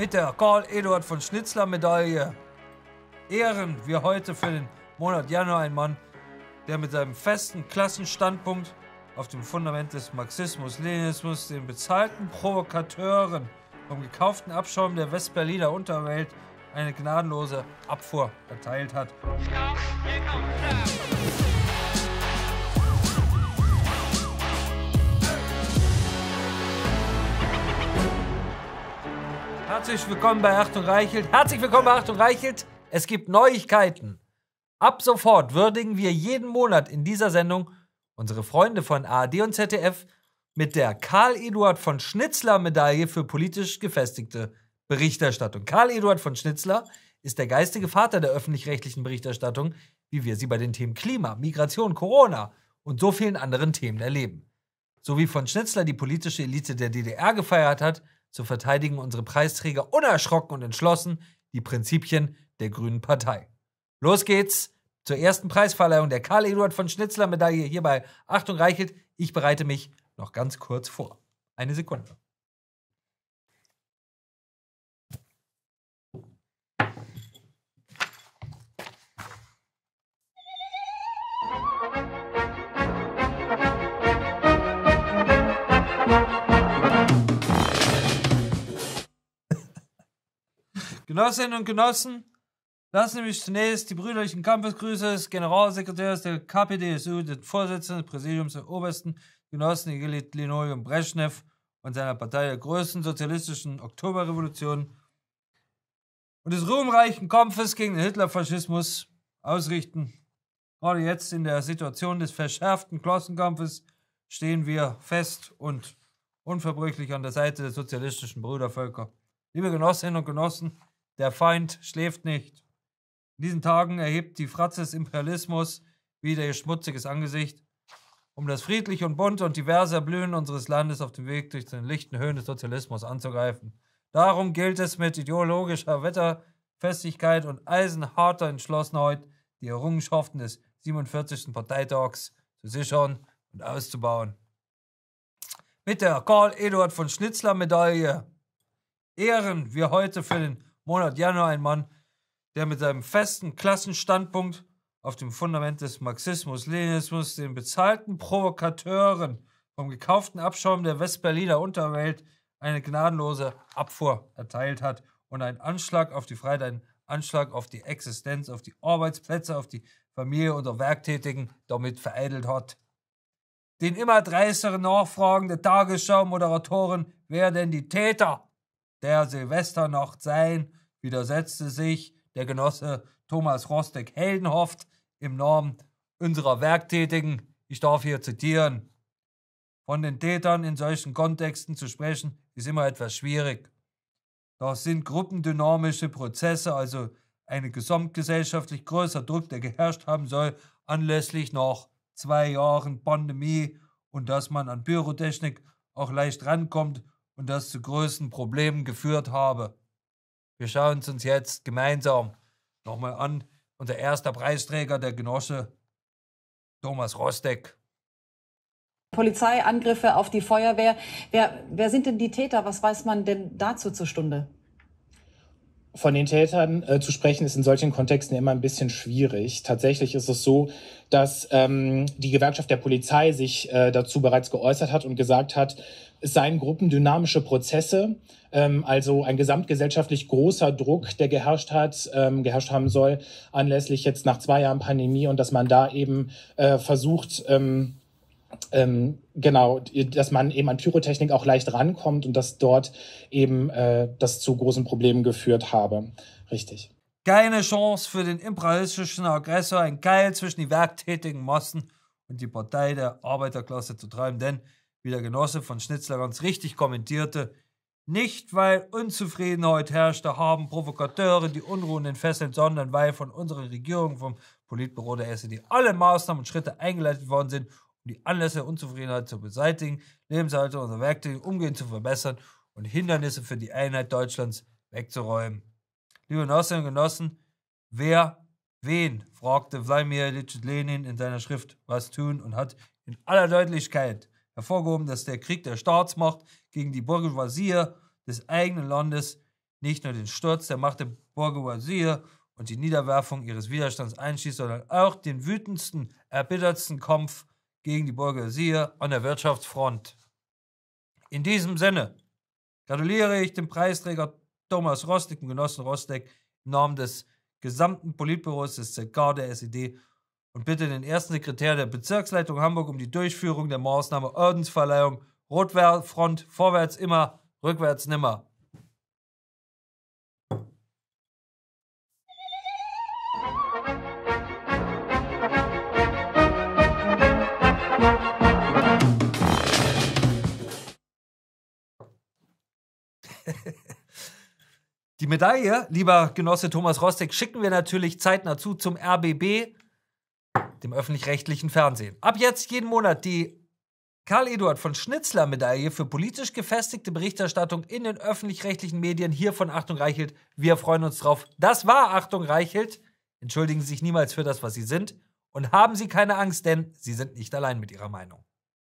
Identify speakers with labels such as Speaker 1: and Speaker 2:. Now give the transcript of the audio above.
Speaker 1: mit der Karl Eduard von Schnitzler Medaille ehren wir heute für den Monat Januar einen Mann, der mit seinem festen Klassenstandpunkt auf dem Fundament des Marxismus-Leninismus den bezahlten Provokateuren vom gekauften Abschaum der Westberliner Unterwelt eine gnadenlose Abfuhr erteilt hat. Stop, Herzlich willkommen bei Achtung Reichelt. Herzlich willkommen bei Achtung Reichelt. Es gibt Neuigkeiten. Ab sofort würdigen wir jeden Monat in dieser Sendung unsere Freunde von ARD und ZDF mit der Karl-Eduard von Schnitzler-Medaille für politisch gefestigte Berichterstattung. Karl-Eduard von Schnitzler ist der geistige Vater der öffentlich-rechtlichen Berichterstattung, wie wir sie bei den Themen Klima, Migration, Corona und so vielen anderen Themen erleben. So wie von Schnitzler die politische Elite der DDR gefeiert hat, so verteidigen unsere Preisträger unerschrocken und entschlossen die Prinzipien der Grünen Partei. Los geht's zur ersten Preisverleihung der Karl-Eduard von Schnitzler-Medaille hierbei. Achtung Reichelt. Ich bereite mich noch ganz kurz vor. Eine Sekunde. Genossinnen und Genossen, lassen Sie mich zunächst die brüderlichen Kampfesgrüße des Generalsekretärs der KPDSU, des Vorsitzenden des Präsidiums der obersten Genossen Igelit Linoleum Brezhnev und seiner Partei der größten sozialistischen Oktoberrevolution und des ruhmreichen Kampfes gegen den Hitlerfaschismus ausrichten. Gerade jetzt in der Situation des verschärften Klassenkampfes stehen wir fest und unverbrüchlich an der Seite der sozialistischen Brüdervölker. Liebe Genossinnen und Genossen, der Feind schläft nicht. In diesen Tagen erhebt die Fratze des Imperialismus wieder ihr schmutziges Angesicht, um das friedliche und bunte und diverse Erblühen unseres Landes auf dem Weg durch den lichten Höhen des Sozialismus anzugreifen. Darum gilt es mit ideologischer Wetterfestigkeit und eisenharter Entschlossenheit, die Errungenschaften des 47. Parteitags zu sichern und auszubauen. Mit der Karl-Eduard von Schnitzler-Medaille ehren wir heute für den Monat Januar ein Mann, der mit seinem festen Klassenstandpunkt auf dem Fundament des Marxismus, Leninismus, den bezahlten Provokateuren vom gekauften Abschaum der Westberliner Unterwelt eine gnadenlose Abfuhr erteilt hat und einen Anschlag auf die Freiheit, einen Anschlag auf die Existenz, auf die Arbeitsplätze, auf die Familie oder Werktätigen damit vereitelt hat. Den immer dreisteren Nachfragen der Tagesschau-Moderatoren, wer denn die Täter der Silvesternacht sein widersetzte sich der Genosse Thomas Rostek-Heldenhoft im Namen unserer Werktätigen, ich darf hier zitieren, von den Tätern in solchen Kontexten zu sprechen, ist immer etwas schwierig. Das sind gruppendynamische Prozesse, also eine gesamtgesellschaftlich größer Druck, der geherrscht haben soll, anlässlich nach zwei Jahren Pandemie und dass man an Pyrotechnik auch leicht rankommt und das zu größten Problemen geführt habe. Wir schauen es uns jetzt gemeinsam nochmal an. Unser erster Preisträger, der Genosse Thomas Rostek. Polizeiangriffe auf die Feuerwehr. Wer, wer sind denn die Täter? Was weiß man denn dazu zur Stunde? Von den Tätern äh, zu sprechen, ist in solchen Kontexten immer ein bisschen schwierig. Tatsächlich ist es so, dass ähm, die Gewerkschaft der Polizei sich äh, dazu bereits geäußert hat und gesagt hat, es seien gruppendynamische Prozesse, ähm, also ein gesamtgesellschaftlich großer Druck, der geherrscht hat, ähm, geherrscht haben soll, anlässlich jetzt nach zwei Jahren Pandemie und dass man da eben äh, versucht, ähm, ähm, genau, dass man eben an Pyrotechnik auch leicht rankommt und dass dort eben äh, das zu großen Problemen geführt habe. Richtig. Keine Chance für den imperialistischen Aggressor, ein Keil zwischen die werktätigen Massen und die Partei der Arbeiterklasse zu treiben, denn wie der Genosse von Schnitzler ganz richtig kommentierte, nicht weil Unzufriedenheit herrschte, haben Provokateure die Unruhen entfesselt, sondern weil von unserer Regierung, vom Politbüro der SED alle Maßnahmen und Schritte eingeleitet worden sind, um die Anlässe der Unzufriedenheit zu beseitigen, Lebenshaltung unserer Werkzeuge umgehend zu verbessern und Hindernisse für die Einheit Deutschlands wegzuräumen. Liebe Genossinnen und Genossen, wer wen? fragte Wladimir Lenin in seiner Schrift Was tun und hat in aller Deutlichkeit hervorgehoben, dass der Krieg der Staatsmacht gegen die Bourgeoisie des eigenen Landes nicht nur den Sturz der Macht der Bourgeoisie und die Niederwerfung ihres Widerstands einschließt, sondern auch den wütendsten, erbittertsten Kampf gegen die Bourgeoisie an der Wirtschaftsfront. In diesem Sinne gratuliere ich dem Preisträger Thomas Rostek, dem Genossen Rostek, im Namen des gesamten Politbüros des ZK der SED und bitte den ersten Sekretär der Bezirksleitung Hamburg um die Durchführung der Maßnahme Ordensverleihung Rotfront vorwärts immer, rückwärts nimmer. Die Medaille, lieber Genosse Thomas Rostek, schicken wir natürlich zeitnah zu zum RBB dem öffentlich-rechtlichen Fernsehen. Ab jetzt jeden Monat die Karl-Eduard von Schnitzler-Medaille für politisch gefestigte Berichterstattung in den öffentlich-rechtlichen Medien hier von Achtung Reichelt. Wir freuen uns drauf. Das war Achtung Reichelt. Entschuldigen Sie sich niemals für das, was Sie sind. Und haben Sie keine Angst, denn Sie sind nicht allein mit Ihrer Meinung.